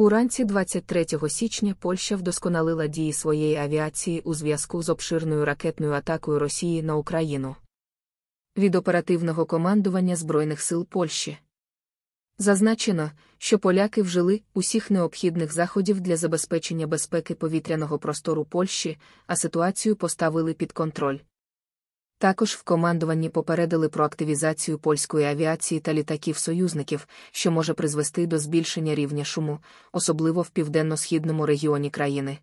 Уранці 23 січня Польща вдосконалила дії своєї авіації у зв'язку з обширною ракетною атакою Росії на Україну. Від оперативного командування Збройних сил Польщі зазначено, що поляки вжили усіх необхідних заходів для забезпечення безпеки повітряного простору Польщі, а ситуацію поставили під контроль. Також в командуванні попередили про активізацію польської авіації та літаків союзників, що може призвести до збільшення рівня шуму, особливо в південно-східному регіоні країни.